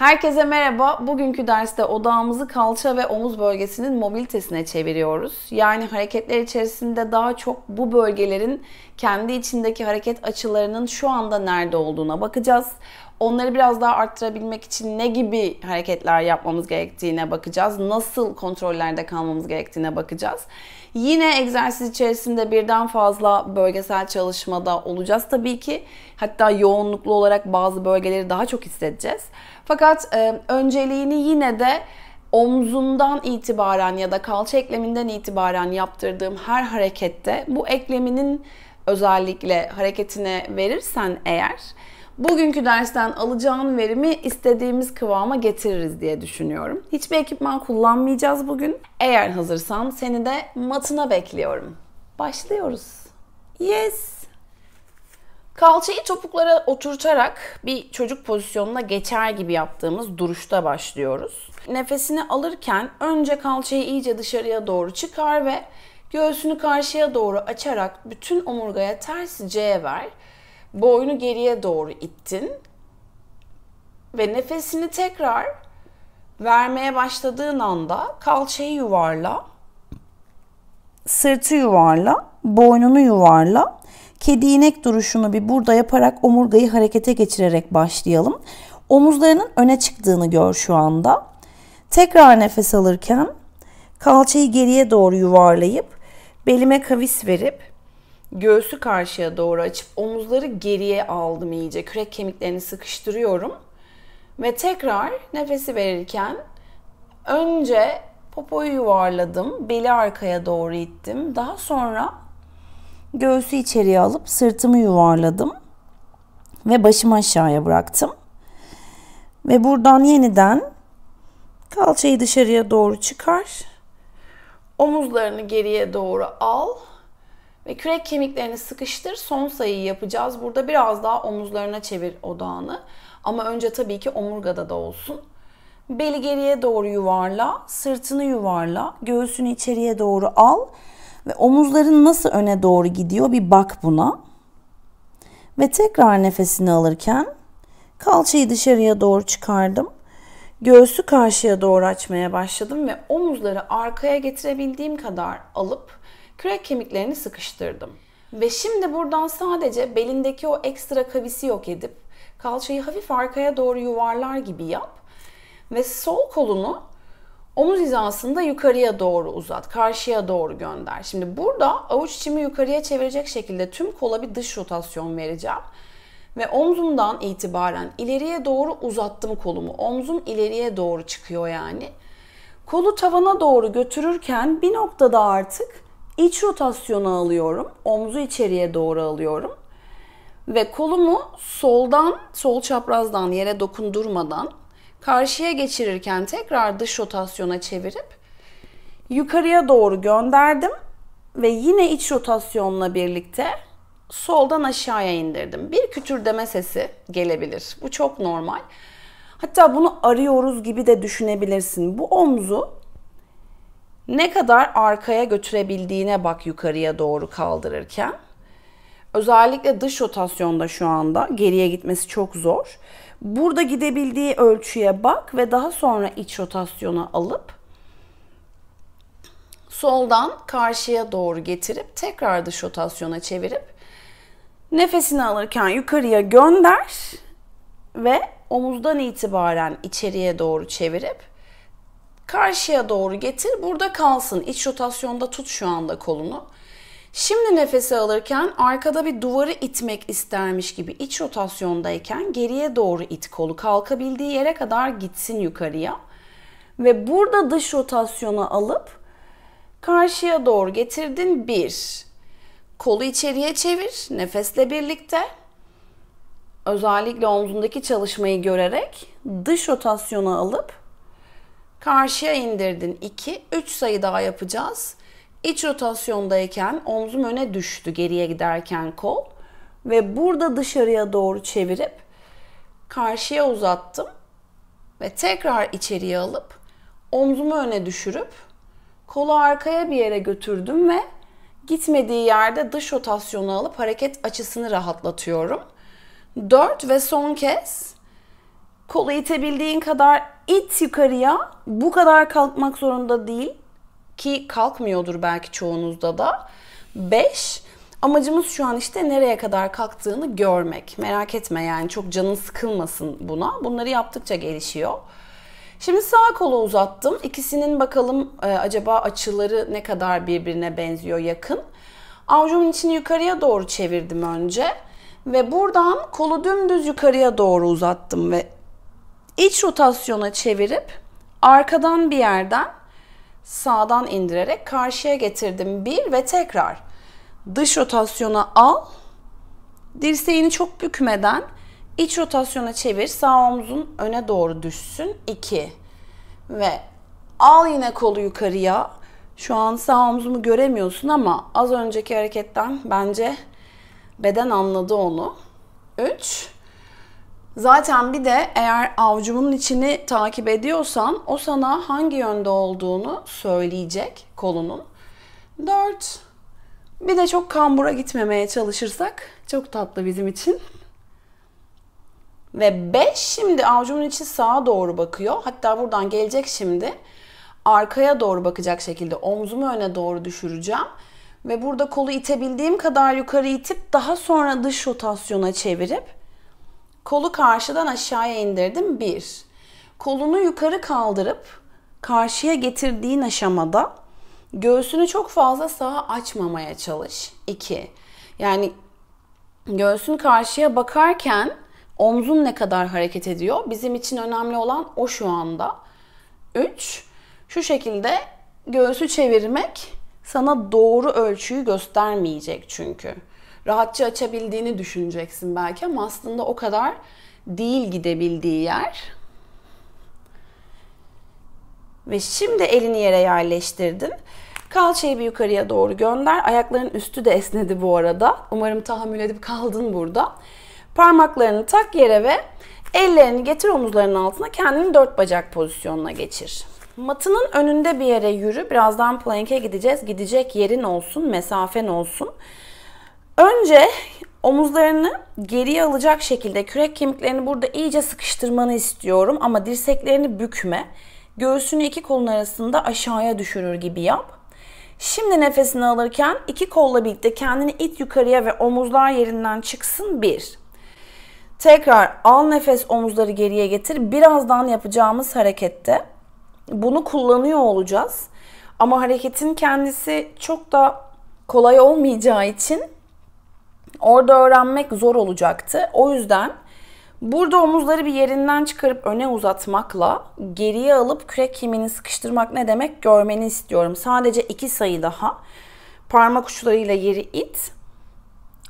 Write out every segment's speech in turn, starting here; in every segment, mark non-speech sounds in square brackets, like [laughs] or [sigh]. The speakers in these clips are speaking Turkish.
Herkese merhaba. Bugünkü derste odağımızı kalça ve omuz bölgesinin mobilitesine çeviriyoruz. Yani hareketler içerisinde daha çok bu bölgelerin kendi içindeki hareket açılarının şu anda nerede olduğuna bakacağız. Onları biraz daha arttırabilmek için ne gibi hareketler yapmamız gerektiğine bakacağız. Nasıl kontrollerde kalmamız gerektiğine bakacağız. Yine egzersiz içerisinde birden fazla bölgesel çalışmada olacağız tabii ki. Hatta yoğunluklu olarak bazı bölgeleri daha çok hissedeceğiz. Fakat e, önceliğini yine de omzumdan itibaren ya da kalça ekleminden itibaren yaptırdığım her harekette bu ekleminin özellikle hareketine verirsen eğer bugünkü dersten alacağın verimi istediğimiz kıvama getiririz diye düşünüyorum. Hiçbir ekipman kullanmayacağız bugün. Eğer hazırsan seni de matına bekliyorum. Başlıyoruz. Yes! Kalçayı topuklara oturtarak bir çocuk pozisyonuna geçer gibi yaptığımız duruşta başlıyoruz. Nefesini alırken önce kalçayı iyice dışarıya doğru çıkar ve göğsünü karşıya doğru açarak bütün omurgaya ters C ver. Boynu geriye doğru ittin. Ve nefesini tekrar vermeye başladığın anda kalçayı yuvarla. Sırtı yuvarla, boynunu yuvarla Kedi inek duruşunu bir burada yaparak omurgayı harekete geçirerek başlayalım. Omuzlarının öne çıktığını gör şu anda. Tekrar nefes alırken kalçayı geriye doğru yuvarlayıp belime kavis verip göğsü karşıya doğru açıp omuzları geriye aldım iyice. Kürek kemiklerini sıkıştırıyorum. Ve tekrar nefesi verirken önce popoyu yuvarladım, beli arkaya doğru ittim. Daha sonra Göğsü içeriye alıp sırtımı yuvarladım ve başımı aşağıya bıraktım. Ve buradan yeniden kalçayı dışarıya doğru çıkar. Omuzlarını geriye doğru al ve kürek kemiklerini sıkıştır. Son sayıyı yapacağız. Burada biraz daha omuzlarına çevir odağını. Ama önce tabii ki omurgada da olsun. Beli geriye doğru yuvarla, sırtını yuvarla, göğsünü içeriye doğru al ve omuzların nasıl öne doğru gidiyor bir bak buna. Ve tekrar nefesini alırken kalçayı dışarıya doğru çıkardım. Göğsü karşıya doğru açmaya başladım ve omuzları arkaya getirebildiğim kadar alıp kürek kemiklerini sıkıştırdım. Ve şimdi buradan sadece belindeki o ekstra kavisi yok edip kalçayı hafif arkaya doğru yuvarlar gibi yap ve sol kolunu Omuz hizasını da yukarıya doğru uzat, karşıya doğru gönder. Şimdi burada avuç içimi yukarıya çevirecek şekilde tüm kola bir dış rotasyon vereceğim. Ve omzumdan itibaren ileriye doğru uzattım kolumu. Omzum ileriye doğru çıkıyor yani. Kolu tavana doğru götürürken bir noktada artık iç rotasyonu alıyorum. Omzu içeriye doğru alıyorum. Ve kolumu soldan, sol çaprazdan yere dokundurmadan Karşıya geçirirken tekrar dış rotasyona çevirip yukarıya doğru gönderdim ve yine iç rotasyonla birlikte soldan aşağıya indirdim. Bir kütürdeme sesi gelebilir. Bu çok normal. Hatta bunu arıyoruz gibi de düşünebilirsin. Bu omzu ne kadar arkaya götürebildiğine bak yukarıya doğru kaldırırken. Özellikle dış rotasyonda şu anda geriye gitmesi çok zor. Burada gidebildiği ölçüye bak ve daha sonra iç rotasyona alıp soldan karşıya doğru getirip tekrar dış rotasyona çevirip nefesini alırken yukarıya gönder ve omuzdan itibaren içeriye doğru çevirip karşıya doğru getir. Burada kalsın. İç rotasyonda tut şu anda kolunu. Şimdi nefesi alırken arkada bir duvarı itmek istermiş gibi iç rotasyondayken geriye doğru it kolu kalkabildiği yere kadar gitsin yukarıya. Ve burada dış rotasyonu alıp karşıya doğru getirdin. Bir. Kolu içeriye çevir nefesle birlikte. Özellikle omzundaki çalışmayı görerek dış rotasyonu alıp karşıya indirdin. 2 3 sayı daha yapacağız. İç rotasyondayken omzum öne düştü geriye giderken kol. Ve burada dışarıya doğru çevirip karşıya uzattım. Ve tekrar içeriye alıp omzumu öne düşürüp kolu arkaya bir yere götürdüm ve gitmediği yerde dış rotasyonu alıp hareket açısını rahatlatıyorum. Dört ve son kez kolu itebildiğin kadar it yukarıya bu kadar kalkmak zorunda değil ki kalkmıyordur belki çoğunuzda da. 5 Amacımız şu an işte nereye kadar kalktığını görmek. Merak etme yani çok canın sıkılmasın buna. Bunları yaptıkça gelişiyor. Şimdi sağ kolu uzattım. İkisinin bakalım e, acaba açıları ne kadar birbirine benziyor yakın. Avucumun içini yukarıya doğru çevirdim önce. Ve buradan kolu dümdüz yukarıya doğru uzattım ve iç rotasyona çevirip arkadan bir yerden sağdan indirerek karşıya getirdim. Bir ve tekrar dış rotasyona al. Dirseğini çok bükmeden iç rotasyona çevir. Sağ omzun öne doğru düşsün. 2 ve al yine kolu yukarıya. Şu an sağ omzumu göremiyorsun ama az önceki hareketten bence beden anladı onu. 3 Zaten bir de eğer avcumun içini takip ediyorsan o sana hangi yönde olduğunu söyleyecek kolunun. 4. Bir de çok kambura gitmemeye çalışırsak çok tatlı bizim için. Ve 5 şimdi avcumun içi sağa doğru bakıyor. Hatta buradan gelecek şimdi. Arkaya doğru bakacak şekilde omzumu öne doğru düşüreceğim. Ve burada kolu itebildiğim kadar yukarı itip daha sonra dış rotasyona çevirip Kolu karşıdan aşağıya indirdim. Bir. Kolunu yukarı kaldırıp karşıya getirdiğin aşamada göğsünü çok fazla sağa açmamaya çalış. İki. Yani göğsün karşıya bakarken omzun ne kadar hareket ediyor? Bizim için önemli olan o şu anda. Üç. Şu şekilde göğsü çevirmek sana doğru ölçüyü göstermeyecek çünkü rahatça açabildiğini düşüneceksin belki ama aslında o kadar değil gidebildiği yer. Ve şimdi elini yere yerleştirdin. Kalçayı bir yukarıya doğru gönder. Ayakların üstü de esnedi bu arada. Umarım tahammül edip kaldın burada. Parmaklarını tak yere ve ellerini getir omuzlarının altına. Kendini dört bacak pozisyonuna geçir. Matının önünde bir yere yürü. Birazdan plank'e gideceğiz. Gidecek yerin olsun, mesafen olsun. Önce omuzlarını geriye alacak şekilde kürek kemiklerini burada iyice sıkıştırmanı istiyorum ama dirseklerini bükme. Göğsünü iki kolun arasında aşağıya düşürür gibi yap. Şimdi nefesini alırken iki kolla birlikte kendini it yukarıya ve omuzlar yerinden çıksın. Bir. Tekrar al nefes omuzları geriye getir. Birazdan yapacağımız harekette bunu kullanıyor olacağız. Ama hareketin kendisi çok da kolay olmayacağı için Orada öğrenmek zor olacaktı. O yüzden burada omuzları bir yerinden çıkarıp öne uzatmakla geriye alıp kürek kemiğini sıkıştırmak ne demek görmeni istiyorum. Sadece iki sayı daha. Parmak uçlarıyla yeri it.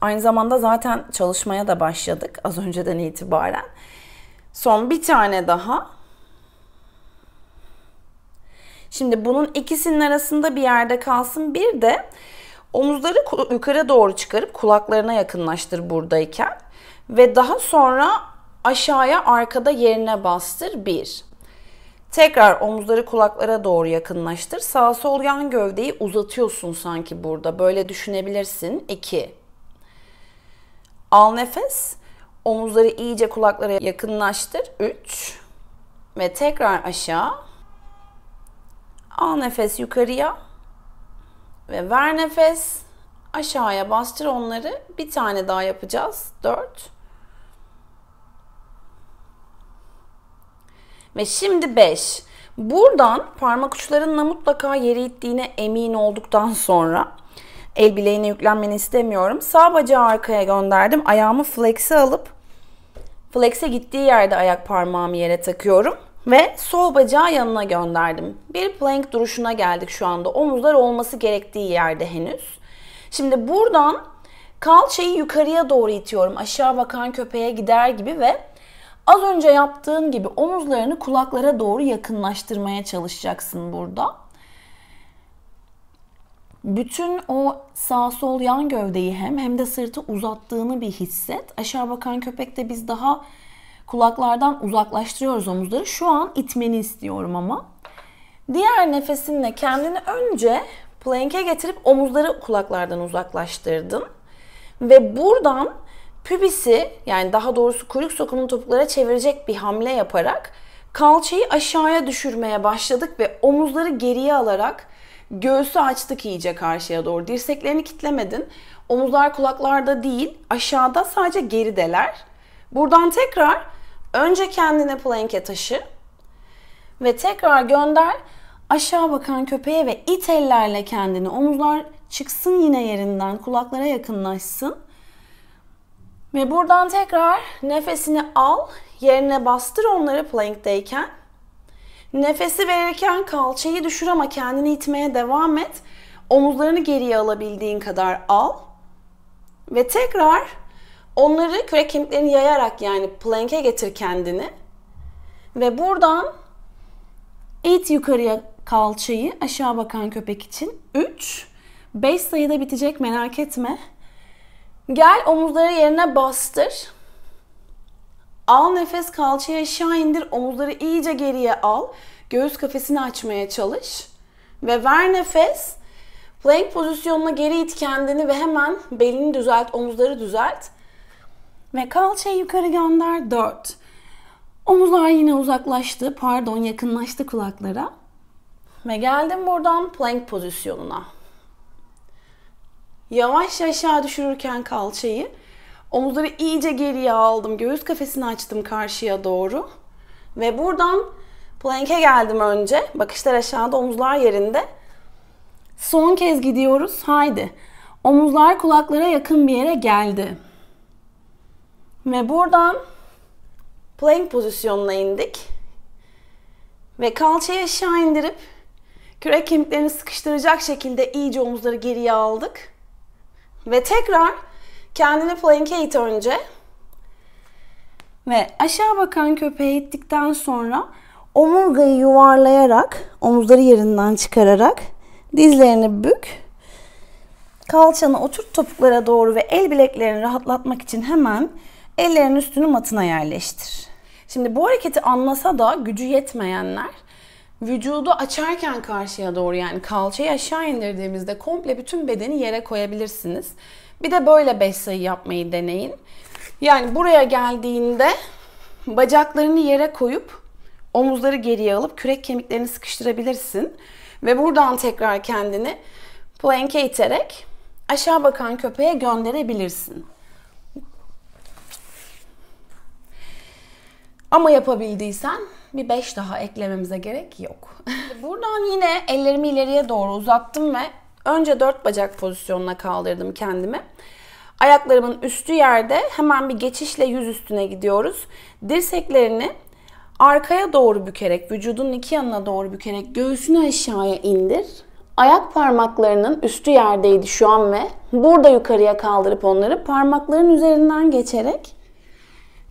Aynı zamanda zaten çalışmaya da başladık az önceden itibaren. Son bir tane daha. Şimdi bunun ikisinin arasında bir yerde kalsın. Bir de Omuzları yukarı doğru çıkarıp kulaklarına yakınlaştır buradayken. Ve daha sonra aşağıya arkada yerine bastır. bir. Tekrar omuzları kulaklara doğru yakınlaştır. Sağ sol yan gövdeyi uzatıyorsun sanki burada. Böyle düşünebilirsin. 2. Al nefes. Omuzları iyice kulaklara yakınlaştır. 3. Ve tekrar aşağı. Al nefes yukarıya ve ver nefes. Aşağıya bastır onları. Bir tane daha yapacağız. 4. Ve şimdi 5. Buradan parmak uçlarınla mutlaka yere ittiğine emin olduktan sonra el bileğine yüklenmeni istemiyorum. Sağ bacağı arkaya gönderdim. Ayağımı flex'e alıp flex'e gittiği yerde ayak parmağımı yere takıyorum ve sol bacağı yanına gönderdim. Bir plank duruşuna geldik şu anda. Omuzlar olması gerektiği yerde henüz. Şimdi buradan kalçayı yukarıya doğru itiyorum. Aşağı bakan köpeğe gider gibi ve az önce yaptığın gibi omuzlarını kulaklara doğru yakınlaştırmaya çalışacaksın burada. Bütün o sağ sol yan gövdeyi hem hem de sırtı uzattığını bir hisset. Aşağı bakan köpekte biz daha Kulaklardan uzaklaştırıyoruz omuzları. Şu an itmeni istiyorum ama. Diğer nefesinle kendini önce plank'e getirip omuzları kulaklardan uzaklaştırdın. Ve buradan pübisi yani daha doğrusu kuyruk sokumunu topuklara çevirecek bir hamle yaparak kalçayı aşağıya düşürmeye başladık ve omuzları geriye alarak göğsü açtık iyice karşıya doğru. Dirseklerini kitlemedin. Omuzlar kulaklarda değil aşağıda sadece gerideler. Buradan tekrar Önce kendine plank'e taşı ve tekrar gönder aşağı bakan köpeğe ve it ellerle kendini omuzlar çıksın yine yerinden kulaklara yakınlaşsın. Ve buradan tekrar nefesini al, yerine bastır onları plank'teyken. Nefesi verirken kalçayı düşür ama kendini itmeye devam et. Omuzlarını geriye alabildiğin kadar al. Ve tekrar Onları kürek kemiklerini yayarak yani plank'e getir kendini. Ve buradan it yukarıya kalçayı aşağı bakan köpek için 3. 5 sayıda bitecek merak etme. Gel omuzları yerine bastır. Al nefes kalçayı aşağı indir. Omuzları iyice geriye al. Göğüs kafesini açmaya çalış. Ve ver nefes. Plank pozisyonuna geri it kendini ve hemen belini düzelt, omuzları düzelt. Ve kalçayı şey yukarı gönder 4. Omuzlar yine uzaklaştı. Pardon yakınlaştı kulaklara. Ve geldim buradan plank pozisyonuna. Yavaş aşağı düşürürken kalçayı omuzları iyice geriye aldım. Göğüs kafesini açtım karşıya doğru. Ve buradan plank'e geldim önce. Bakışlar aşağıda, omuzlar yerinde. Son kez gidiyoruz. Haydi. Omuzlar kulaklara yakın bir yere geldi. Ve buradan plank pozisyonuna indik. Ve kalçayı aşağı indirip kürek kemiklerini sıkıştıracak şekilde iyice omuzları geriye aldık. Ve tekrar kendini plank'e it önce. Ve aşağı bakan köpeğe ittikten sonra omurgayı yuvarlayarak, omuzları yerinden çıkararak dizlerini bük. Kalçanı oturt topuklara doğru ve el bileklerini rahatlatmak için hemen Ellerin üstünü matına yerleştir. Şimdi bu hareketi anlasa da gücü yetmeyenler vücudu açarken karşıya doğru yani kalçayı aşağı indirdiğimizde komple bütün bedeni yere koyabilirsiniz. Bir de böyle 5 sayı yapmayı deneyin. Yani buraya geldiğinde bacaklarını yere koyup omuzları geriye alıp kürek kemiklerini sıkıştırabilirsin. Ve buradan tekrar kendini plank'e iterek aşağı bakan köpeğe gönderebilirsin. Ama yapabildiysen bir 5 daha eklememize gerek yok. [laughs] Buradan yine ellerimi ileriye doğru uzattım ve önce 4 bacak pozisyonuna kaldırdım kendimi. Ayaklarımın üstü yerde hemen bir geçişle yüz üstüne gidiyoruz. Dirseklerini arkaya doğru bükerek, vücudun iki yanına doğru bükerek göğsünü aşağıya indir. Ayak parmaklarının üstü yerdeydi şu an ve burada yukarıya kaldırıp onları parmakların üzerinden geçerek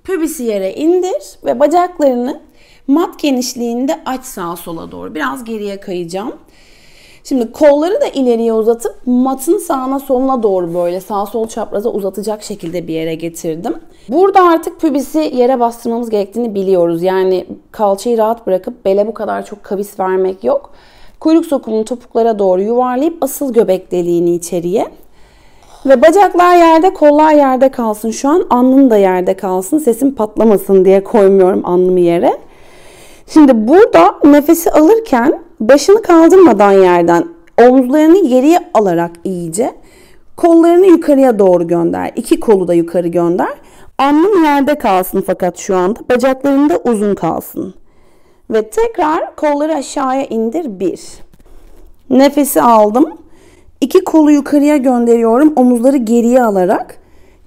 pübisi yere indir ve bacaklarını mat genişliğinde aç sağa sola doğru. Biraz geriye kayacağım. Şimdi kolları da ileriye uzatıp matın sağına soluna doğru böyle sağ sol çapraza uzatacak şekilde bir yere getirdim. Burada artık pübisi yere bastırmamız gerektiğini biliyoruz. Yani kalçayı rahat bırakıp bele bu kadar çok kavis vermek yok. Kuyruk sokumunu topuklara doğru yuvarlayıp asıl göbek deliğini içeriye ve bacaklar yerde, kollar yerde kalsın. Şu an alnım da yerde kalsın. Sesim patlamasın diye koymuyorum alnımı yere. Şimdi burada nefesi alırken başını kaldırmadan yerden omuzlarını geriye alarak iyice kollarını yukarıya doğru gönder. İki kolu da yukarı gönder. Alnım yerde kalsın fakat şu anda bacaklarım da uzun kalsın. Ve tekrar kolları aşağıya indir. Bir. Nefesi aldım. İki kolu yukarıya gönderiyorum omuzları geriye alarak.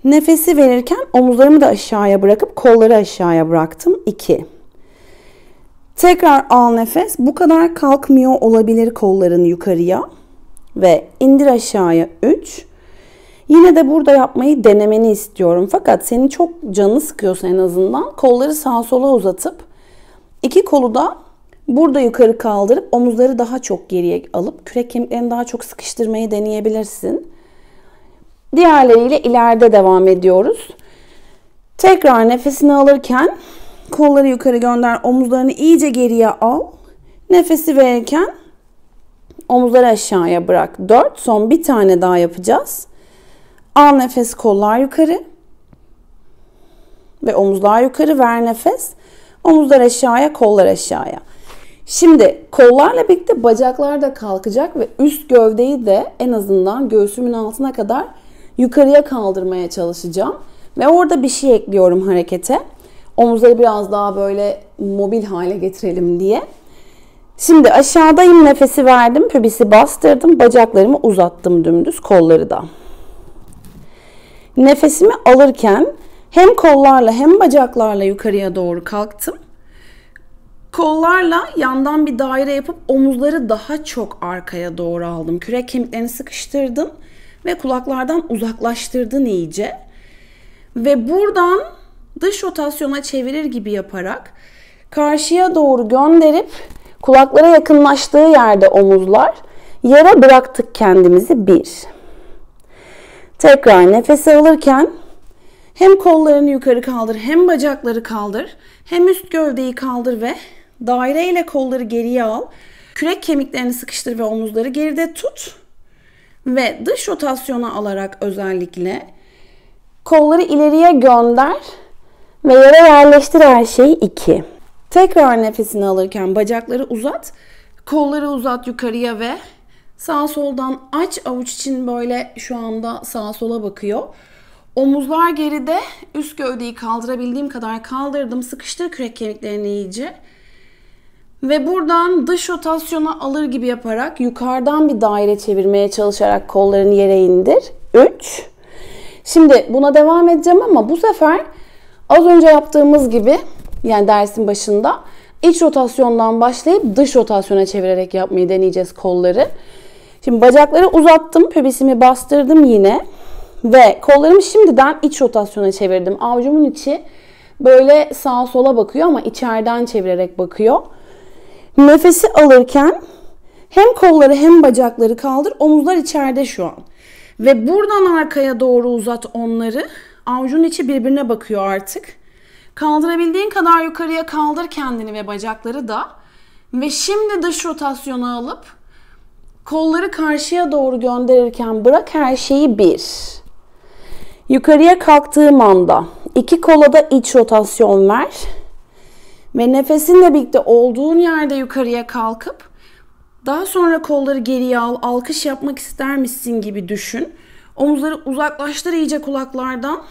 Nefesi verirken omuzlarımı da aşağıya bırakıp kolları aşağıya bıraktım. 2. Tekrar al nefes. Bu kadar kalkmıyor olabilir kolların yukarıya. Ve indir aşağıya 3. Yine de burada yapmayı denemeni istiyorum. Fakat seni çok canı sıkıyorsa en azından kolları sağa sola uzatıp iki kolu da Burada yukarı kaldırıp omuzları daha çok geriye alıp kürek kemiklerini daha çok sıkıştırmayı deneyebilirsin. Diğerleriyle ileride devam ediyoruz. Tekrar nefesini alırken kolları yukarı gönder, omuzlarını iyice geriye al. Nefesi verirken omuzları aşağıya bırak. 4 son bir tane daha yapacağız. Al nefes kollar yukarı. Ve omuzlar yukarı ver nefes. Omuzlar aşağıya, kollar aşağıya. Şimdi kollarla birlikte bacaklar da kalkacak ve üst gövdeyi de en azından göğsümün altına kadar yukarıya kaldırmaya çalışacağım. Ve orada bir şey ekliyorum harekete. Omuzları biraz daha böyle mobil hale getirelim diye. Şimdi aşağıdayım nefesi verdim. Pübisi bastırdım. Bacaklarımı uzattım dümdüz kolları da. Nefesimi alırken hem kollarla hem bacaklarla yukarıya doğru kalktım. Kollarla yandan bir daire yapıp omuzları daha çok arkaya doğru aldım. Kürek kemiklerini sıkıştırdım ve kulaklardan uzaklaştırdın iyice. Ve buradan dış rotasyona çevirir gibi yaparak karşıya doğru gönderip kulaklara yakınlaştığı yerde omuzlar yere bıraktık kendimizi bir. Tekrar nefes alırken hem kollarını yukarı kaldır, hem bacakları kaldır, hem üst gövdeyi kaldır ve Daire ile kolları geriye al. Kürek kemiklerini sıkıştır ve omuzları geride tut. Ve dış rotasyona alarak özellikle kolları ileriye gönder ve yere yerleştir her şeyi 2. Tekrar nefesini alırken bacakları uzat. Kolları uzat yukarıya ve sağ soldan aç avuç için böyle şu anda sağa sola bakıyor. Omuzlar geride. Üst gövdeyi kaldırabildiğim kadar kaldırdım. Sıkıştır kürek kemiklerini iyice. Ve buradan dış rotasyona alır gibi yaparak yukarıdan bir daire çevirmeye çalışarak kollarını yere indir. 3. Şimdi buna devam edeceğim ama bu sefer az önce yaptığımız gibi yani dersin başında iç rotasyondan başlayıp dış rotasyona çevirerek yapmayı deneyeceğiz kolları. Şimdi bacakları uzattım, pübisimi bastırdım yine ve kollarımı şimdiden iç rotasyona çevirdim. Avcumun içi böyle sağa sola bakıyor ama içeriden çevirerek bakıyor. Nefesi alırken hem kolları hem bacakları kaldır. Omuzlar içeride şu an. Ve buradan arkaya doğru uzat onları. Avucun içi birbirine bakıyor artık. Kaldırabildiğin kadar yukarıya kaldır kendini ve bacakları da. Ve şimdi dış rotasyonu alıp kolları karşıya doğru gönderirken bırak her şeyi bir. Yukarıya kalktığım anda iki kola da iç rotasyon ver ve nefesinle birlikte olduğun yerde yukarıya kalkıp daha sonra kolları geriye al, alkış yapmak ister misin gibi düşün. Omuzları uzaklaştır iyice kulaklardan.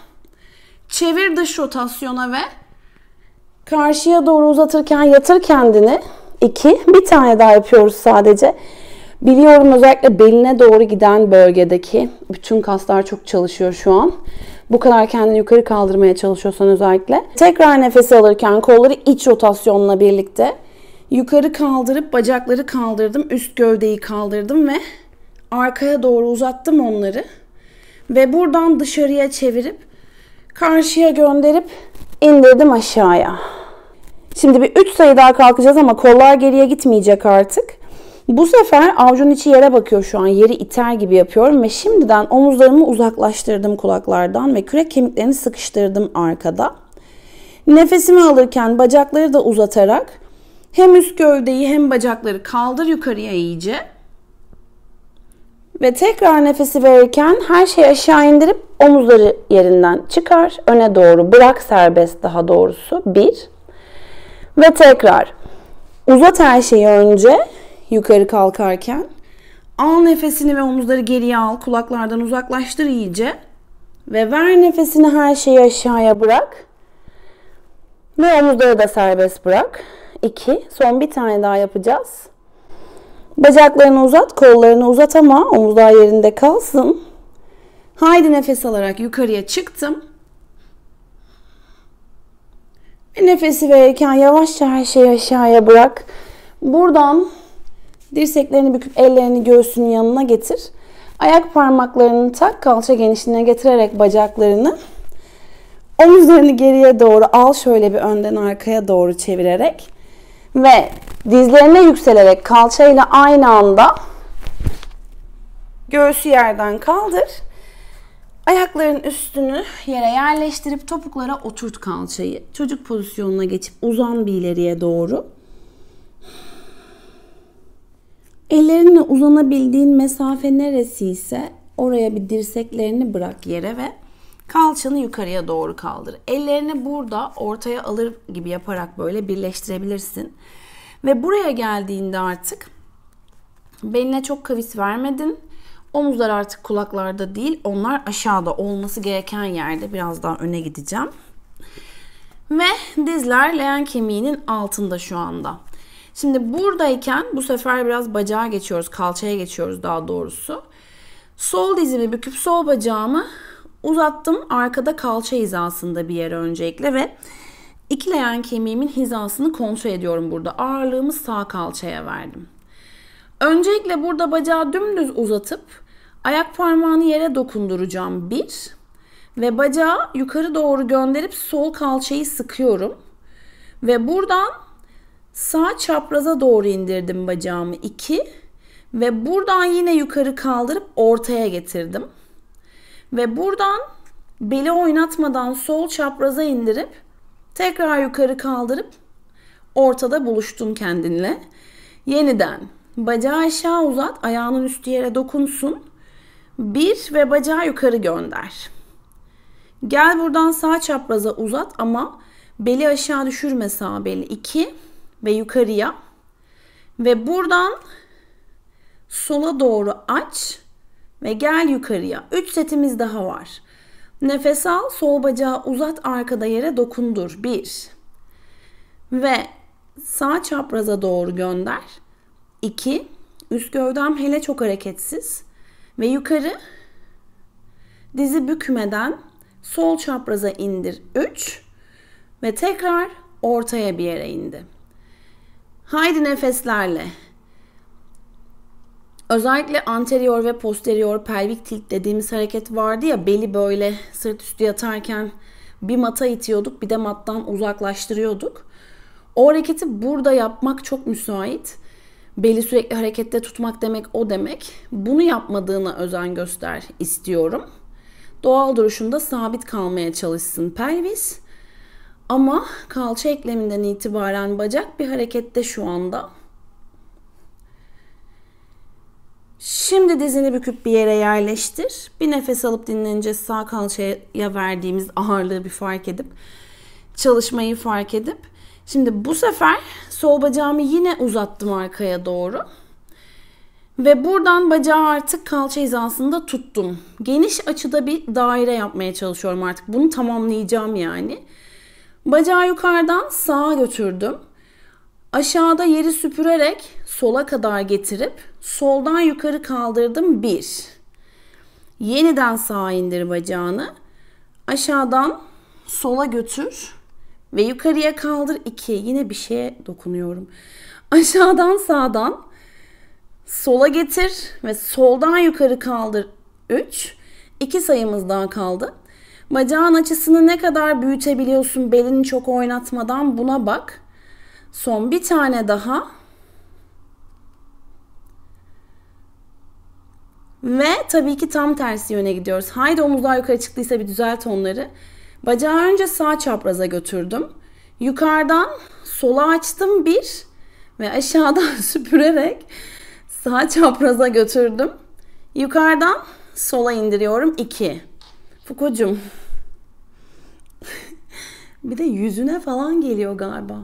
Çevir dış rotasyona ve karşıya doğru uzatırken yatır kendini. İki, bir tane daha yapıyoruz sadece. Biliyorum özellikle beline doğru giden bölgedeki bütün kaslar çok çalışıyor şu an bu kadar kendini yukarı kaldırmaya çalışıyorsan özellikle. Tekrar nefes alırken kolları iç rotasyonla birlikte yukarı kaldırıp bacakları kaldırdım. Üst gövdeyi kaldırdım ve arkaya doğru uzattım onları. Ve buradan dışarıya çevirip karşıya gönderip indirdim aşağıya. Şimdi bir 3 sayı daha kalkacağız ama kollar geriye gitmeyecek artık. Bu sefer avucun içi yere bakıyor şu an. Yeri iter gibi yapıyorum ve şimdiden omuzlarımı uzaklaştırdım kulaklardan ve kürek kemiklerini sıkıştırdım arkada. Nefesimi alırken bacakları da uzatarak hem üst gövdeyi hem bacakları kaldır yukarıya iyice. Ve tekrar nefesi verirken her şeyi aşağı indirip omuzları yerinden çıkar. Öne doğru bırak serbest daha doğrusu. Bir. Ve tekrar uzat her şeyi önce yukarı kalkarken. Al nefesini ve omuzları geriye al. Kulaklardan uzaklaştır iyice. Ve ver nefesini her şeyi aşağıya bırak. Ve omuzları da serbest bırak. 2. Son bir tane daha yapacağız. Bacaklarını uzat, kollarını uzat ama omuzlar yerinde kalsın. Haydi nefes alarak yukarıya çıktım. Ve nefesi verirken yavaşça her şeyi aşağıya bırak. Buradan Dirseklerini büküp ellerini göğsünün yanına getir. Ayak parmaklarını tak kalça genişliğine getirerek bacaklarını. Omuzlarını geriye doğru al şöyle bir önden arkaya doğru çevirerek. Ve dizlerine yükselerek kalçayla aynı anda göğsü yerden kaldır. Ayakların üstünü yere yerleştirip topuklara oturt kalçayı. Çocuk pozisyonuna geçip uzan bir ileriye doğru. Ellerinle uzanabildiğin mesafe neresi ise oraya bir dirseklerini bırak yere ve kalçanı yukarıya doğru kaldır. Ellerini burada ortaya alır gibi yaparak böyle birleştirebilirsin. Ve buraya geldiğinde artık beline çok kavis vermedin. Omuzlar artık kulaklarda değil, onlar aşağıda olması gereken yerde biraz daha öne gideceğim. Ve dizler leğen kemiğinin altında şu anda. Şimdi buradayken bu sefer biraz bacağa geçiyoruz. Kalçaya geçiyoruz daha doğrusu. Sol dizimi büküp sol bacağımı uzattım. Arkada kalça hizasında bir yere öncelikle ve ikileyen kemiğimin hizasını kontrol ediyorum burada. Ağırlığımı sağ kalçaya verdim. Öncelikle burada bacağı dümdüz uzatıp ayak parmağını yere dokunduracağım. Bir ve bacağı yukarı doğru gönderip sol kalçayı sıkıyorum. Ve buradan Sağ çapraza doğru indirdim bacağımı 2 ve buradan yine yukarı kaldırıp ortaya getirdim. Ve buradan beli oynatmadan sol çapraza indirip tekrar yukarı kaldırıp ortada buluştun kendinle. Yeniden bacağı aşağı uzat, ayağının üstü yere dokunsun. Bir ve bacağı yukarı gönder. Gel buradan sağ çapraza uzat ama beli aşağı düşürme sağ beli. 2 ve yukarıya ve buradan sola doğru aç ve gel yukarıya. 3 setimiz daha var. Nefes al, sol bacağı uzat, arkada yere dokundur. 1 ve sağ çapraza doğru gönder. 2 Üst gövdem hele çok hareketsiz ve yukarı dizi bükmeden sol çapraza indir 3 ve tekrar ortaya bir yere indi. Haydi nefeslerle. Özellikle anterior ve posterior pelvik tilt dediğimiz hareket vardı ya beli böyle sırt üstü yatarken bir mata itiyorduk bir de mattan uzaklaştırıyorduk. O hareketi burada yapmak çok müsait. Beli sürekli harekette tutmak demek o demek. Bunu yapmadığına özen göster istiyorum. Doğal duruşunda sabit kalmaya çalışsın pelvis. Ama kalça ekleminden itibaren bacak bir harekette şu anda. Şimdi dizini büküp bir yere yerleştir. Bir nefes alıp dinleneceğiz. Sağ kalçaya verdiğimiz ağırlığı bir fark edip çalışmayı fark edip şimdi bu sefer sol bacağımı yine uzattım arkaya doğru. Ve buradan bacağı artık kalça hizasında tuttum. Geniş açıda bir daire yapmaya çalışıyorum artık. Bunu tamamlayacağım yani. Bacağı yukarıdan sağa götürdüm. Aşağıda yeri süpürerek sola kadar getirip soldan yukarı kaldırdım 1. Yeniden sağa indir bacağını. Aşağıdan sola götür ve yukarıya kaldır 2. Yine bir şeye dokunuyorum. Aşağıdan sağdan sola getir ve soldan yukarı kaldır 3. 2 sayımız daha kaldı. Bacağın açısını ne kadar büyütebiliyorsun belini çok oynatmadan buna bak. Son bir tane daha. Ve tabii ki tam tersi yöne gidiyoruz. Haydi omuzlar yukarı çıktıysa bir düzelt onları. Bacağı önce sağ çapraza götürdüm. Yukarıdan sola açtım bir ve aşağıdan [laughs] süpürerek sağ çapraza götürdüm. Yukarıdan sola indiriyorum iki. Fukucum. bir de yüzüne falan geliyor galiba.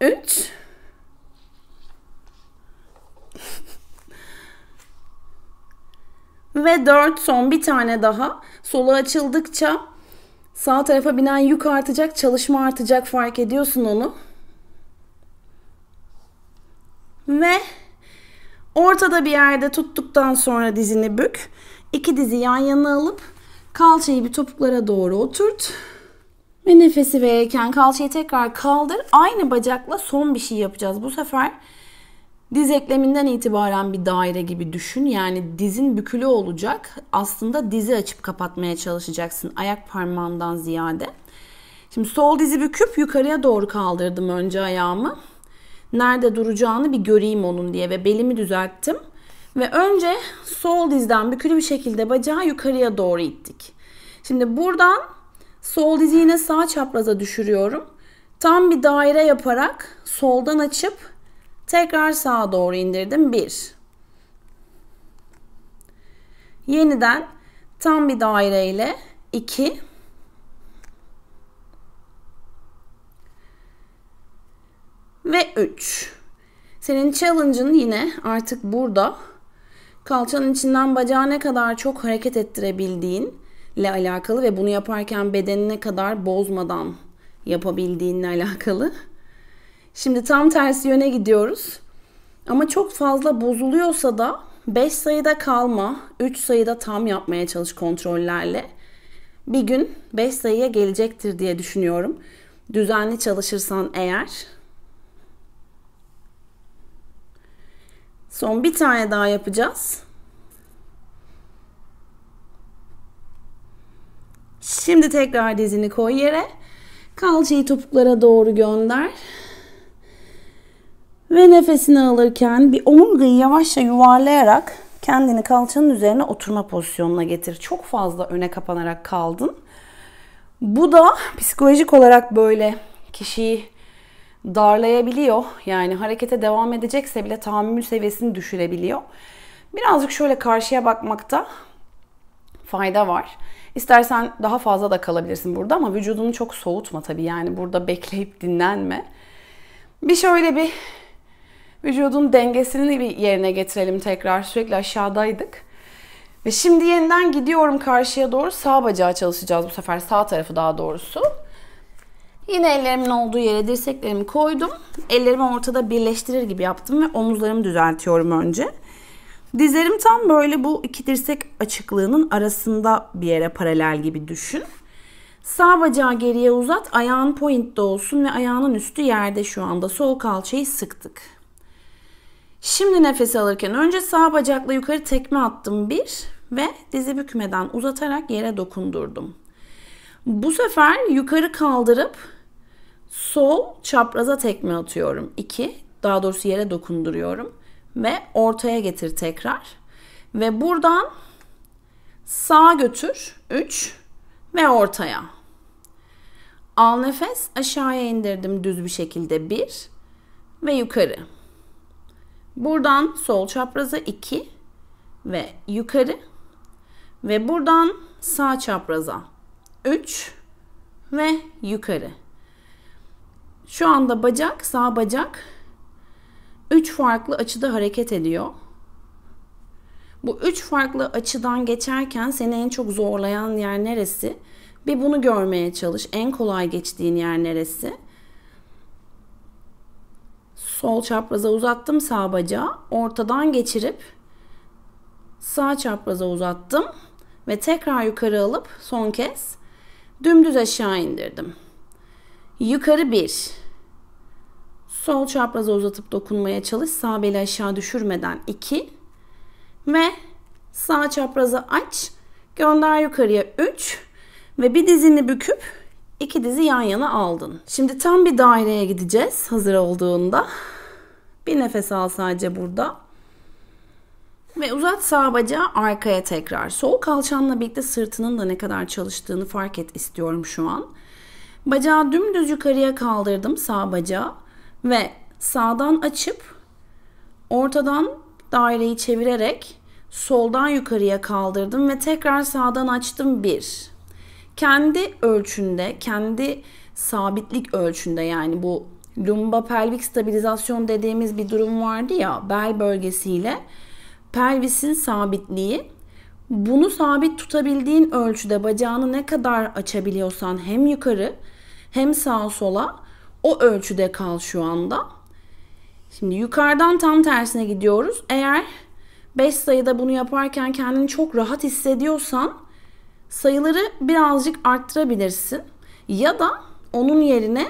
Üç. Ve dört son bir tane daha. Solu açıldıkça sağ tarafa binen yük artacak, çalışma artacak fark ediyorsun onu. Ve ortada bir yerde tuttuktan sonra dizini bük. İki dizi yan yana alıp Kalçayı bir topuklara doğru oturt. Ve nefesi verirken kalçayı tekrar kaldır. Aynı bacakla son bir şey yapacağız. Bu sefer diz ekleminden itibaren bir daire gibi düşün. Yani dizin bükülü olacak. Aslında dizi açıp kapatmaya çalışacaksın ayak parmağından ziyade. Şimdi sol dizi büküp yukarıya doğru kaldırdım önce ayağımı. Nerede duracağını bir göreyim onun diye ve belimi düzelttim. Ve önce sol dizden bükülü bir şekilde bacağı yukarıya doğru ittik. Şimdi buradan sol dizi yine sağ çapraza düşürüyorum. Tam bir daire yaparak soldan açıp tekrar sağa doğru indirdim. 1. Yeniden tam bir daire ile 2. Ve 3. Senin challenge'ın yine artık burada kalçanın içinden bacağı ne kadar çok hareket ettirebildiğin ile alakalı ve bunu yaparken bedenine kadar bozmadan yapabildiğinle alakalı. Şimdi tam tersi yöne gidiyoruz. Ama çok fazla bozuluyorsa da 5 sayıda kalma, 3 sayıda tam yapmaya çalış kontrollerle. Bir gün 5 sayıya gelecektir diye düşünüyorum. Düzenli çalışırsan eğer Son bir tane daha yapacağız. Şimdi tekrar dizini koy yere. Kalçayı topuklara doğru gönder. Ve nefesini alırken bir omurgayı yavaşça yuvarlayarak kendini kalçanın üzerine oturma pozisyonuna getir. Çok fazla öne kapanarak kaldın. Bu da psikolojik olarak böyle kişiyi darlayabiliyor. Yani harekete devam edecekse bile tahammül seviyesini düşürebiliyor. Birazcık şöyle karşıya bakmakta fayda var. İstersen daha fazla da kalabilirsin burada ama vücudunu çok soğutma tabii. Yani burada bekleyip dinlenme. Bir şöyle bir vücudun dengesini bir yerine getirelim tekrar. Sürekli aşağıdaydık. Ve şimdi yeniden gidiyorum karşıya doğru. Sağ bacağı çalışacağız bu sefer. Sağ tarafı daha doğrusu. Yine ellerimin olduğu yere dirseklerimi koydum. Ellerimi ortada birleştirir gibi yaptım ve omuzlarımı düzeltiyorum önce. Dizlerim tam böyle bu iki dirsek açıklığının arasında bir yere paralel gibi düşün. Sağ bacağı geriye uzat. Ayağın pointte olsun ve ayağının üstü yerde şu anda. Sol kalçayı sıktık. Şimdi nefes alırken önce sağ bacakla yukarı tekme attım bir ve dizi bükmeden uzatarak yere dokundurdum. Bu sefer yukarı kaldırıp Sol çapraza tekme atıyorum. 2. Daha doğrusu yere dokunduruyorum. Ve ortaya getir tekrar. Ve buradan sağa götür. 3. Ve ortaya. Al nefes aşağıya indirdim düz bir şekilde 1 ve yukarı. Buradan sol çapraza 2 ve yukarı ve buradan sağ çapraza 3 ve yukarı. Şu anda bacak, sağ bacak 3 farklı açıda hareket ediyor. Bu üç farklı açıdan geçerken seni en çok zorlayan yer neresi? Bir bunu görmeye çalış. En kolay geçtiğin yer neresi? Sol çapraza uzattım sağ bacağı. Ortadan geçirip sağ çapraza uzattım ve tekrar yukarı alıp son kez dümdüz aşağı indirdim. Yukarı bir. Sol çaprazı uzatıp dokunmaya çalış. Sağ beli aşağı düşürmeden iki. Ve sağ çaprazı aç. Gönder yukarıya üç. Ve bir dizini büküp iki dizi yan yana aldın. Şimdi tam bir daireye gideceğiz hazır olduğunda. Bir nefes al sadece burada. Ve uzat sağ bacağı arkaya tekrar. Sol kalçanla birlikte sırtının da ne kadar çalıştığını fark et istiyorum şu an. Bacağı dümdüz yukarıya kaldırdım sağ bacağı ve sağdan açıp ortadan daireyi çevirerek soldan yukarıya kaldırdım ve tekrar sağdan açtım 1. Kendi ölçünde, kendi sabitlik ölçünde yani bu lumba pelvik stabilizasyon dediğimiz bir durum vardı ya bel bölgesiyle pelvisin sabitliği bunu sabit tutabildiğin ölçüde bacağını ne kadar açabiliyorsan hem yukarı hem sağa sola o ölçüde kal şu anda. Şimdi yukarıdan tam tersine gidiyoruz. Eğer 5 sayıda bunu yaparken kendini çok rahat hissediyorsan sayıları birazcık arttırabilirsin. Ya da onun yerine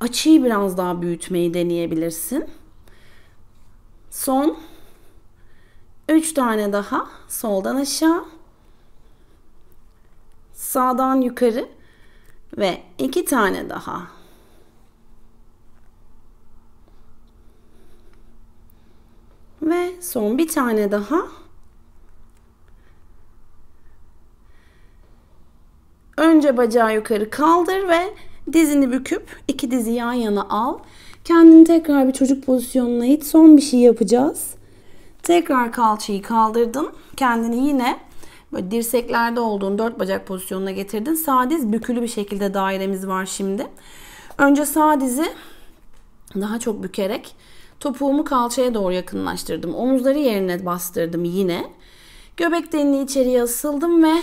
açıyı biraz daha büyütmeyi deneyebilirsin. Son 3 tane daha soldan aşağı sağdan yukarı ve iki tane daha. Ve son bir tane daha. Önce bacağı yukarı kaldır ve dizini büküp iki dizi yan yana al. Kendini tekrar bir çocuk pozisyonuna it. Son bir şey yapacağız. Tekrar kalçayı kaldırdın. Kendini yine Böyle dirseklerde olduğun dört bacak pozisyonuna getirdin. Sağ diz bükülü bir şekilde dairemiz var şimdi. Önce sağ dizi daha çok bükerek topuğumu kalçaya doğru yakınlaştırdım. Omuzları yerine bastırdım yine. Göbek deliğini içeriye asıldım ve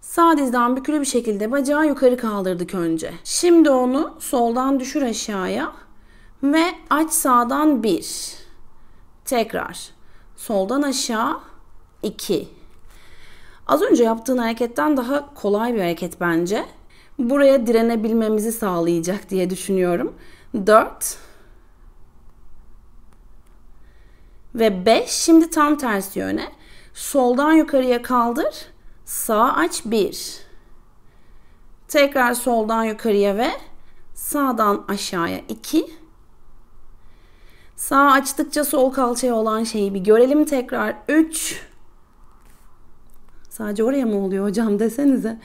sağ dizden bükülü bir şekilde bacağı yukarı kaldırdık önce. Şimdi onu soldan düşür aşağıya ve aç sağdan 1. Tekrar soldan aşağı 2. Az önce yaptığın hareketten daha kolay bir hareket bence. Buraya direnebilmemizi sağlayacak diye düşünüyorum. 4 ve 5 şimdi tam tersi yöne. Soldan yukarıya kaldır. Sağ aç 1. Tekrar soldan yukarıya ve sağdan aşağıya 2. Sağ açtıkça sol kalçaya olan şeyi bir görelim tekrar 3. Sadece oraya mı oluyor hocam desenize.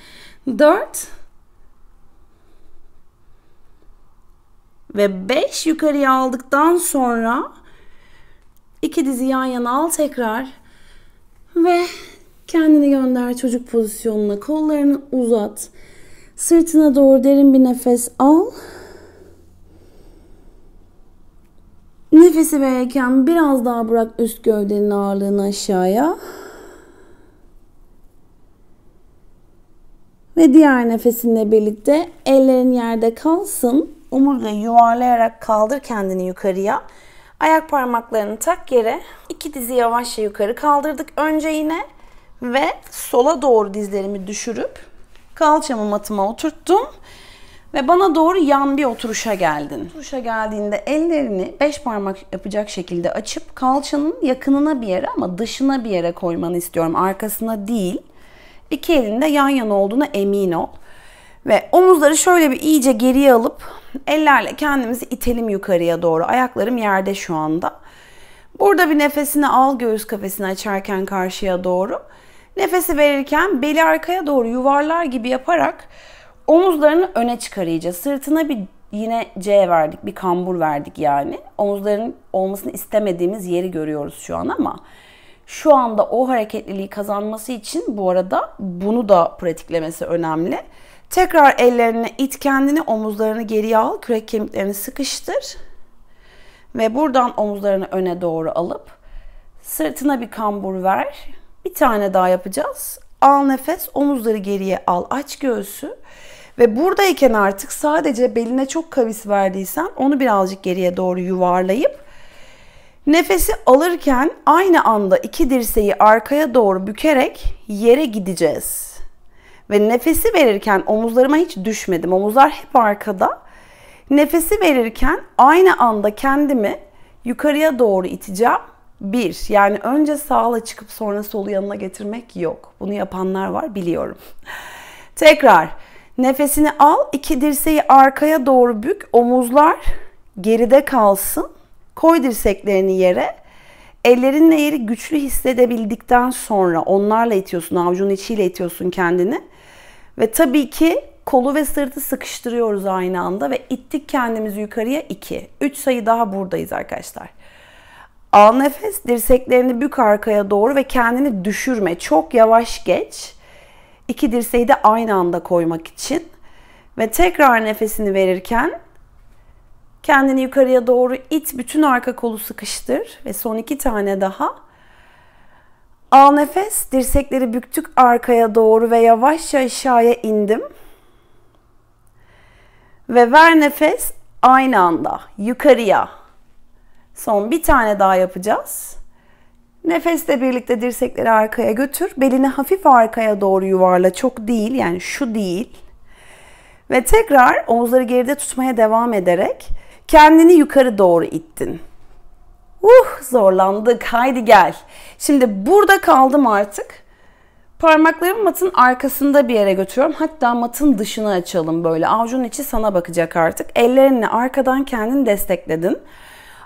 4 ve 5 yukarıya aldıktan sonra iki dizi yan yana al tekrar ve kendini gönder çocuk pozisyonuna. Kollarını uzat. Sırtına doğru derin bir nefes al. Nefesi verirken biraz daha bırak üst gövdenin ağırlığını aşağıya. Ve diğer nefesinle birlikte ellerin yerde kalsın. Omurga yuvarlayarak kaldır kendini yukarıya. Ayak parmaklarını tak yere. İki dizi yavaşça yukarı kaldırdık. Önce yine ve sola doğru dizlerimi düşürüp kalçamı matıma oturttum. Ve bana doğru yan bir oturuşa geldin. Oturuşa geldiğinde ellerini beş parmak yapacak şekilde açıp kalçanın yakınına bir yere ama dışına bir yere koymanı istiyorum. Arkasına değil iki elinde yan yana olduğuna emin ol. Ve omuzları şöyle bir iyice geriye alıp ellerle kendimizi itelim yukarıya doğru. Ayaklarım yerde şu anda. Burada bir nefesini al göğüs kafesini açarken karşıya doğru. Nefesi verirken beli arkaya doğru yuvarlar gibi yaparak omuzlarını öne çıkarayacağız. Sırtına bir yine C verdik, bir kambur verdik yani. Omuzların olmasını istemediğimiz yeri görüyoruz şu an ama şu anda o hareketliliği kazanması için bu arada bunu da pratiklemesi önemli. Tekrar ellerini it kendini omuzlarını geriye al. Kürek kemiklerini sıkıştır. Ve buradan omuzlarını öne doğru alıp sırtına bir kambur ver. Bir tane daha yapacağız. Al nefes, omuzları geriye al. Aç göğsü. Ve buradayken artık sadece beline çok kavis verdiysen onu birazcık geriye doğru yuvarlayıp Nefesi alırken aynı anda iki dirseği arkaya doğru bükerek yere gideceğiz. Ve nefesi verirken omuzlarıma hiç düşmedim. Omuzlar hep arkada. Nefesi verirken aynı anda kendimi yukarıya doğru iteceğim. Bir, yani önce sağla çıkıp sonra solu yanına getirmek yok. Bunu yapanlar var biliyorum. [laughs] Tekrar nefesini al, iki dirseği arkaya doğru bük, omuzlar geride kalsın. Koy dirseklerini yere. Ellerinle yeri güçlü hissedebildikten sonra onlarla itiyorsun, avucun içiyle itiyorsun kendini. Ve tabii ki kolu ve sırtı sıkıştırıyoruz aynı anda ve ittik kendimizi yukarıya 2. 3 sayı daha buradayız arkadaşlar. Al nefes, dirseklerini bük arkaya doğru ve kendini düşürme. Çok yavaş geç. İki dirseği de aynı anda koymak için. Ve tekrar nefesini verirken Kendini yukarıya doğru it. Bütün arka kolu sıkıştır. Ve son iki tane daha. Al nefes. Dirsekleri büktük arkaya doğru ve yavaşça aşağıya indim. Ve ver nefes aynı anda yukarıya. Son bir tane daha yapacağız. Nefesle birlikte dirsekleri arkaya götür. Belini hafif arkaya doğru yuvarla. Çok değil yani şu değil. Ve tekrar omuzları geride tutmaya devam ederek Kendini yukarı doğru ittin. Uh zorlandık haydi gel. Şimdi burada kaldım artık. Parmaklarımı matın arkasında bir yere götürüyorum. Hatta matın dışını açalım böyle. Avucun içi sana bakacak artık. Ellerini arkadan kendini destekledin.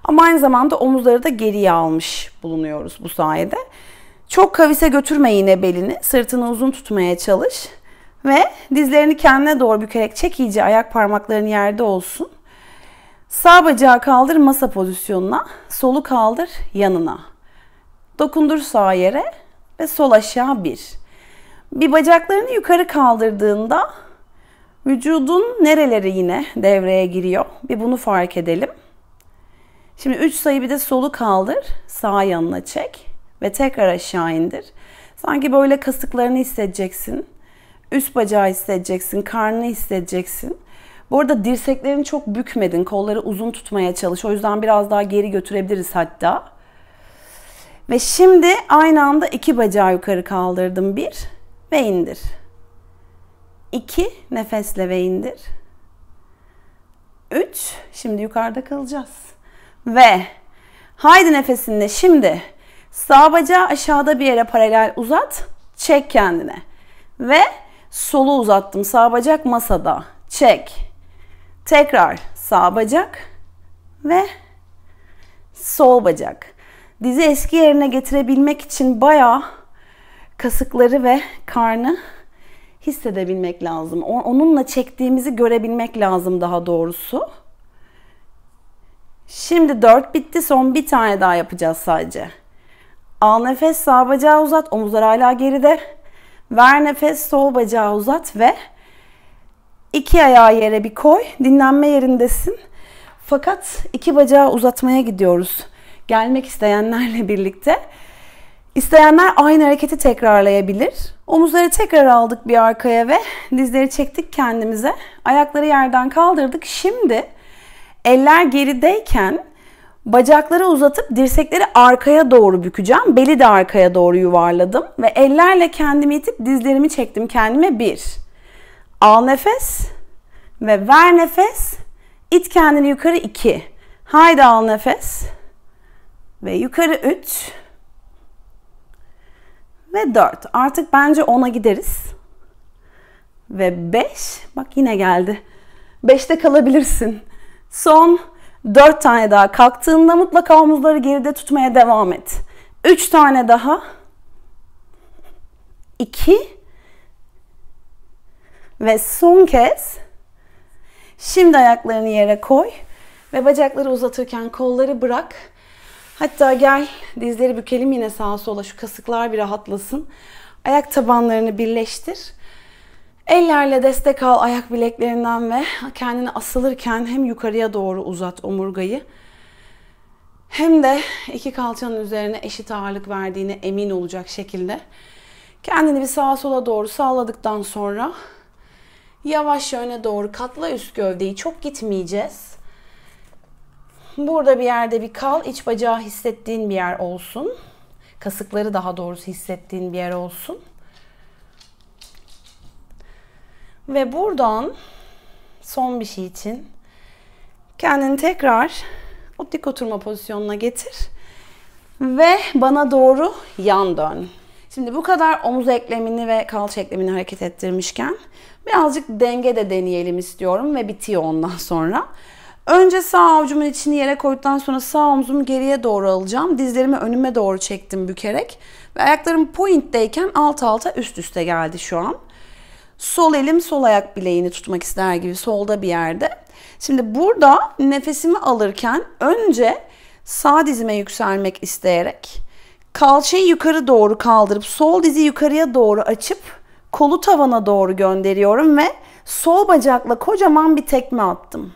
Ama aynı zamanda omuzları da geriye almış bulunuyoruz bu sayede. Çok kavise götürme yine belini. Sırtını uzun tutmaya çalış. Ve dizlerini kendine doğru bükerek çek iyice ayak parmakların yerde olsun. Sağ bacağı kaldır masa pozisyonuna. Solu kaldır yanına. Dokundur sağ yere ve sol aşağı bir. Bir bacaklarını yukarı kaldırdığında vücudun nereleri yine devreye giriyor. Bir bunu fark edelim. Şimdi 3 sayı bir de solu kaldır. Sağ yanına çek ve tekrar aşağı indir. Sanki böyle kasıklarını hissedeceksin. Üst bacağı hissedeceksin, karnını hissedeceksin. Bu arada dirseklerini çok bükmedin. Kolları uzun tutmaya çalış. O yüzden biraz daha geri götürebiliriz hatta. Ve şimdi aynı anda iki bacağı yukarı kaldırdım. Bir ve indir. İki nefesle ve indir. Üç. Şimdi yukarıda kalacağız. Ve haydi nefesinle şimdi sağ bacağı aşağıda bir yere paralel uzat. Çek kendine. Ve solu uzattım. Sağ bacak masada. Çek. Tekrar sağ bacak ve sol bacak. Dizi eski yerine getirebilmek için bayağı kasıkları ve karnı hissedebilmek lazım. Onunla çektiğimizi görebilmek lazım daha doğrusu. Şimdi dört bitti. Son bir tane daha yapacağız sadece. Al nefes sağ bacağı uzat. Omuzlar hala geride. Ver nefes sol bacağı uzat ve İki ayağı yere bir koy. Dinlenme yerindesin. Fakat iki bacağı uzatmaya gidiyoruz. Gelmek isteyenlerle birlikte. İsteyenler aynı hareketi tekrarlayabilir. Omuzları tekrar aldık bir arkaya ve dizleri çektik kendimize. Ayakları yerden kaldırdık. Şimdi eller gerideyken bacakları uzatıp dirsekleri arkaya doğru bükeceğim. Beli de arkaya doğru yuvarladım ve ellerle kendimi itip dizlerimi çektim kendime. Bir, Al nefes ve ver nefes. İt kendini yukarı 2. Haydi al nefes. Ve yukarı 3. Ve 4. Artık bence 10'a gideriz. Ve 5. Bak yine geldi. 5'te kalabilirsin. Son 4 tane daha. Kalktığında mutlaka omuzları geride tutmaya devam et. 3 tane daha. 2 ve son kez. Şimdi ayaklarını yere koy. Ve bacakları uzatırken kolları bırak. Hatta gel dizleri bükelim yine sağa sola. Şu kasıklar bir rahatlasın. Ayak tabanlarını birleştir. Ellerle destek al ayak bileklerinden ve kendini asılırken hem yukarıya doğru uzat omurgayı. Hem de iki kalçanın üzerine eşit ağırlık verdiğine emin olacak şekilde. Kendini bir sağa sola doğru sağladıktan sonra Yavaş öne doğru katla üst gövdeyi. Çok gitmeyeceğiz. Burada bir yerde bir kal. iç bacağı hissettiğin bir yer olsun. Kasıkları daha doğrusu hissettiğin bir yer olsun. Ve buradan son bir şey için kendini tekrar o dik oturma pozisyonuna getir ve bana doğru yan dön. Şimdi bu kadar omuz eklemini ve kalça eklemini hareket ettirmişken Birazcık denge de deneyelim istiyorum ve bitiyor ondan sonra. Önce sağ avucumun içini yere koyduktan sonra sağ omzumu geriye doğru alacağım. Dizlerimi önüme doğru çektim bükerek. Ve ayaklarım pointteyken alt alta üst üste geldi şu an. Sol elim sol ayak bileğini tutmak ister gibi solda bir yerde. Şimdi burada nefesimi alırken önce sağ dizime yükselmek isteyerek kalçayı yukarı doğru kaldırıp sol dizi yukarıya doğru açıp kolu tavana doğru gönderiyorum ve sol bacakla kocaman bir tekme attım.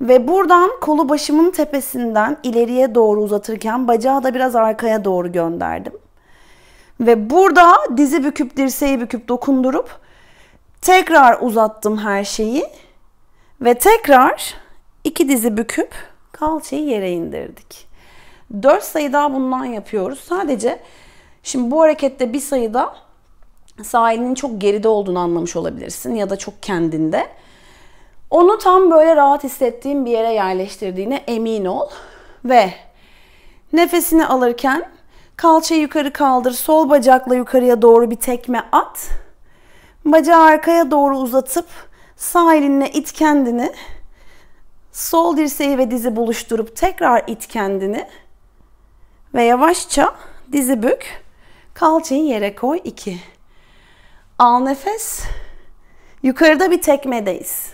Ve buradan kolu başımın tepesinden ileriye doğru uzatırken bacağı da biraz arkaya doğru gönderdim. Ve burada dizi büküp dirseği büküp dokundurup tekrar uzattım her şeyi. Ve tekrar iki dizi büküp kalçayı yere indirdik. Dört sayı daha bundan yapıyoruz. Sadece şimdi bu harekette bir sayı daha sahilinin çok geride olduğunu anlamış olabilirsin ya da çok kendinde. Onu tam böyle rahat hissettiğin bir yere yerleştirdiğine emin ol ve nefesini alırken kalçayı yukarı kaldır, sol bacakla yukarıya doğru bir tekme at. Bacağı arkaya doğru uzatıp sağ elinle it kendini. Sol dirseği ve dizi buluşturup tekrar it kendini. Ve yavaşça dizi bük. Kalçayı yere koy. 2 Al nefes. Yukarıda bir tekmedeyiz.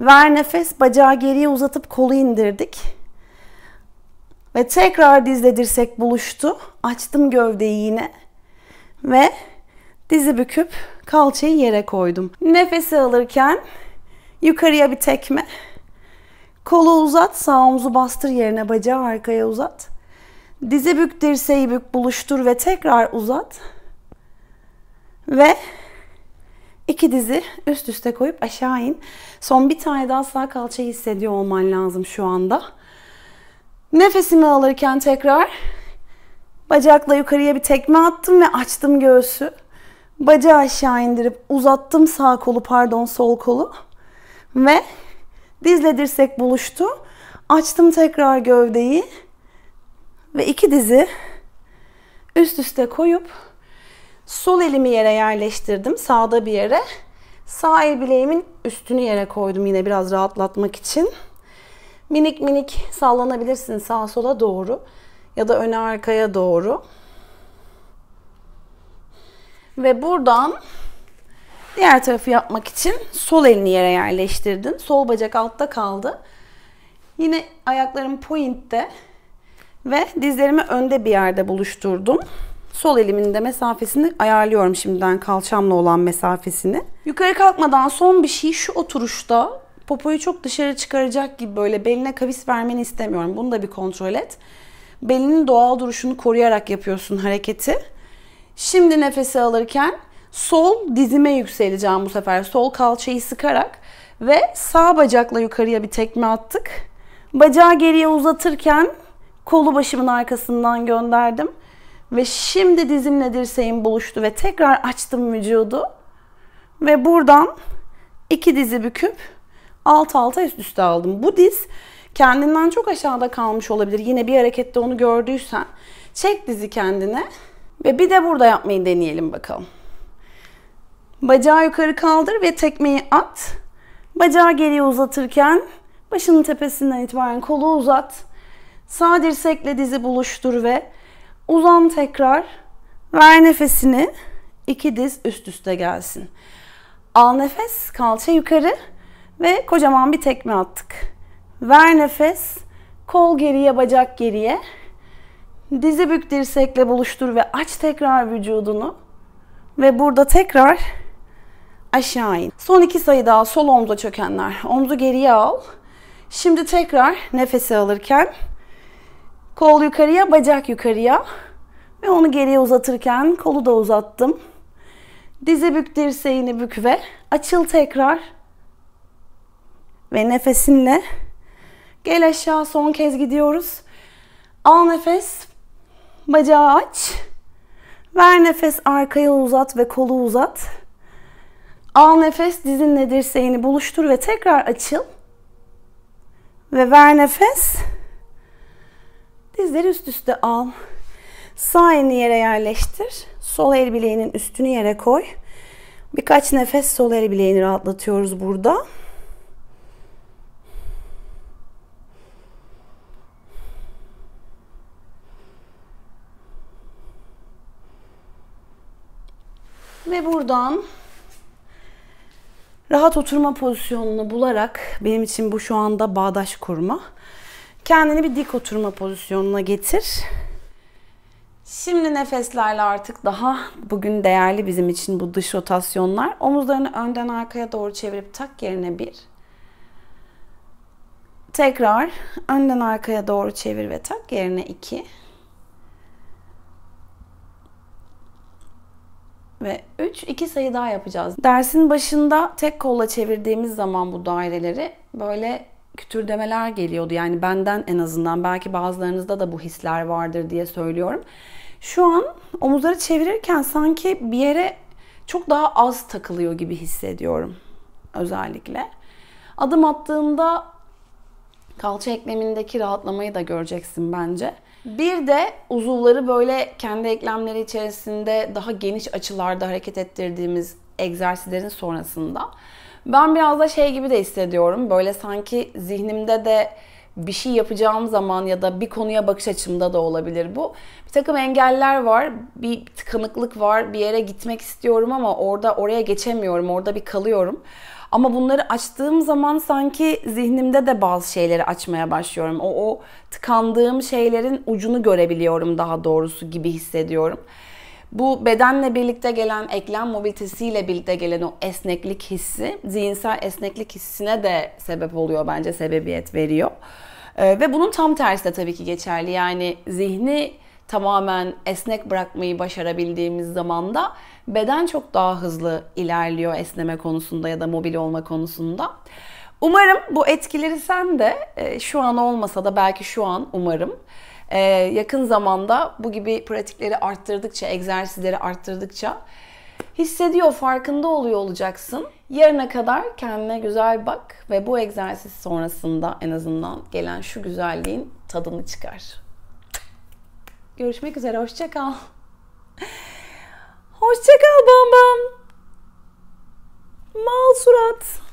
Ver nefes. Bacağı geriye uzatıp kolu indirdik. Ve tekrar dizle dirsek buluştu. Açtım gövdeyi yine. Ve dizi büküp kalçayı yere koydum. Nefesi alırken yukarıya bir tekme. Kolu uzat, sağ omuzu bastır yerine, bacağı arkaya uzat. Dizi bük, dirseği bük, buluştur ve tekrar uzat. Ve İki dizi üst üste koyup aşağı in. Son bir tane daha sağ kalçayı hissediyor olman lazım şu anda. Nefesimi alırken tekrar bacakla yukarıya bir tekme attım ve açtım göğsü. Bacağı aşağı indirip uzattım sağ kolu pardon sol kolu. Ve dizle dirsek buluştu. Açtım tekrar gövdeyi. Ve iki dizi üst üste koyup Sol elimi yere yerleştirdim. Sağda bir yere. Sağ el bileğimin üstünü yere koydum yine biraz rahatlatmak için. Minik minik sallanabilirsin sağa sola doğru ya da öne arkaya doğru. Ve buradan diğer tarafı yapmak için sol elini yere yerleştirdin. Sol bacak altta kaldı. Yine ayaklarım pointte ve dizlerimi önde bir yerde buluşturdum. Sol elimin de mesafesini ayarlıyorum şimdiden kalçamla olan mesafesini. Yukarı kalkmadan son bir şey şu oturuşta popoyu çok dışarı çıkaracak gibi böyle beline kavis vermeni istemiyorum. Bunu da bir kontrol et. Belinin doğal duruşunu koruyarak yapıyorsun hareketi. Şimdi nefesi alırken sol dizime yükseleceğim bu sefer. Sol kalçayı sıkarak ve sağ bacakla yukarıya bir tekme attık. Bacağı geriye uzatırken kolu başımın arkasından gönderdim. Ve şimdi dizimle dirseğim buluştu ve tekrar açtım vücudu. Ve buradan iki dizi büküp alt alta üst üste aldım. Bu diz kendinden çok aşağıda kalmış olabilir. Yine bir harekette onu gördüysen çek dizi kendine ve bir de burada yapmayı deneyelim bakalım. Bacağı yukarı kaldır ve tekmeyi at. Bacağı geriye uzatırken başının tepesinden itibaren kolu uzat. Sağ dirsekle dizi buluştur ve Uzan tekrar. Ver nefesini. İki diz üst üste gelsin. Al nefes, kalça yukarı ve kocaman bir tekme attık. Ver nefes, kol geriye, bacak geriye. Dizi bük dirsekle buluştur ve aç tekrar vücudunu. Ve burada tekrar aşağı in. Son iki sayı daha sol omza çökenler. Omzu geriye al. Şimdi tekrar nefesi alırken Kol yukarıya, bacak yukarıya. Ve onu geriye uzatırken kolu da uzattım. Dizi bük, dirseğini bük ve açıl tekrar. Ve nefesinle gel aşağı son kez gidiyoruz. Al nefes, bacağı aç. Ver nefes, arkaya uzat ve kolu uzat. Al nefes, dizinle dirseğini buluştur ve tekrar açıl. Ve ver nefes. Dizleri üst üste al. Sağ elini yere yerleştir. Sol el bileğinin üstünü yere koy. Birkaç nefes sol el bileğini rahatlatıyoruz burada. Ve buradan rahat oturma pozisyonunu bularak benim için bu şu anda bağdaş kurma. Kendini bir dik oturma pozisyonuna getir. Şimdi nefeslerle artık daha bugün değerli bizim için bu dış rotasyonlar. Omuzlarını önden arkaya doğru çevirip tak yerine bir. Tekrar önden arkaya doğru çevir ve tak yerine iki. ve üç iki sayı daha yapacağız. Dersin başında tek kolla çevirdiğimiz zaman bu daireleri böyle kütürdemeler geliyordu. Yani benden en azından belki bazılarınızda da bu hisler vardır diye söylüyorum. Şu an omuzları çevirirken sanki bir yere çok daha az takılıyor gibi hissediyorum özellikle. Adım attığımda kalça eklemindeki rahatlamayı da göreceksin bence. Bir de uzuvları böyle kendi eklemleri içerisinde daha geniş açılarda hareket ettirdiğimiz egzersizlerin sonrasında ben biraz da şey gibi de hissediyorum. Böyle sanki zihnimde de bir şey yapacağım zaman ya da bir konuya bakış açımda da olabilir bu. Bir takım engeller var, bir tıkanıklık var, bir yere gitmek istiyorum ama orada oraya geçemiyorum, orada bir kalıyorum. Ama bunları açtığım zaman sanki zihnimde de bazı şeyleri açmaya başlıyorum. O, o tıkandığım şeylerin ucunu görebiliyorum daha doğrusu gibi hissediyorum. Bu bedenle birlikte gelen eklem mobilitesiyle birlikte gelen o esneklik hissi, zihinsel esneklik hissine de sebep oluyor bence, sebebiyet veriyor. Ee, ve bunun tam tersi de tabii ki geçerli. Yani zihni tamamen esnek bırakmayı başarabildiğimiz zaman da beden çok daha hızlı ilerliyor esneme konusunda ya da mobil olma konusunda. Umarım bu etkileri sen de e, şu an olmasa da belki şu an umarım ee, yakın zamanda bu gibi pratikleri arttırdıkça, egzersizleri arttırdıkça hissediyor, farkında oluyor olacaksın. Yarına kadar kendine güzel bak ve bu egzersiz sonrasında en azından gelen şu güzelliğin tadını çıkar. Görüşmek üzere, hoşçakal. Hoşçakal bambam. Mal surat.